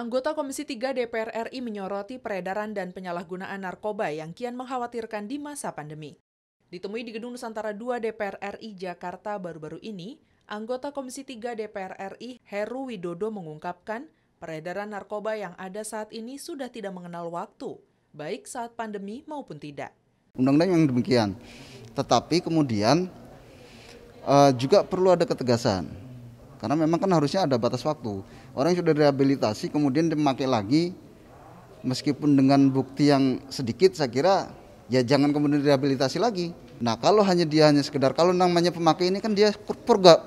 Anggota Komisi 3 DPR RI menyoroti peredaran dan penyalahgunaan narkoba yang kian mengkhawatirkan di masa pandemi. Ditemui di Gedung Nusantara 2 DPR RI Jakarta baru-baru ini, anggota Komisi 3 DPR RI Heru Widodo mengungkapkan peredaran narkoba yang ada saat ini sudah tidak mengenal waktu, baik saat pandemi maupun tidak. Undang-undang yang demikian. Tetapi kemudian uh, juga perlu ada ketegasan karena memang kan harusnya ada batas waktu. Orang yang sudah rehabilitasi kemudian dipakai lagi meskipun dengan bukti yang sedikit saya kira ya jangan kemudian rehabilitasi lagi. Nah, kalau hanya dia hanya sekedar kalau namanya pemakai ini kan dia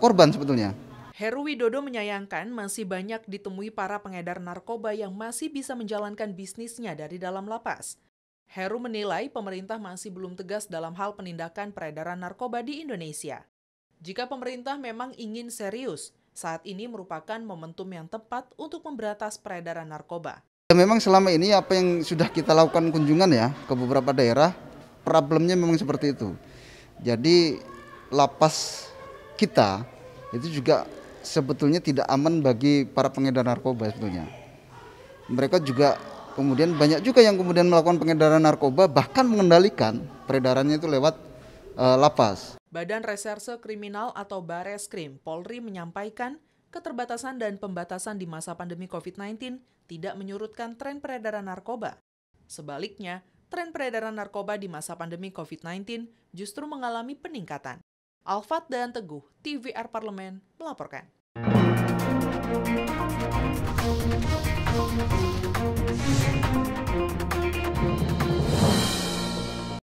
korban sebetulnya. Heru Widodo menyayangkan masih banyak ditemui para pengedar narkoba yang masih bisa menjalankan bisnisnya dari dalam lapas. Heru menilai pemerintah masih belum tegas dalam hal penindakan peredaran narkoba di Indonesia. Jika pemerintah memang ingin serius, saat ini merupakan momentum yang tepat untuk memberantas peredaran narkoba. Ya, memang selama ini apa yang sudah kita lakukan kunjungan ya ke beberapa daerah, problemnya memang seperti itu. Jadi lapas kita itu juga sebetulnya tidak aman bagi para pengedar narkoba sebetulnya. Mereka juga kemudian banyak juga yang kemudian melakukan pengedaran narkoba bahkan mengendalikan peredarannya itu lewat uh, lapas. Badan Reserse Kriminal atau Bareskrim Polri menyampaikan keterbatasan dan pembatasan di masa pandemi COVID-19 tidak menyurutkan tren peredaran narkoba. Sebaliknya, tren peredaran narkoba di masa pandemi COVID-19 justru mengalami peningkatan. Alfat dan Teguh, TVR Parlemen, melaporkan.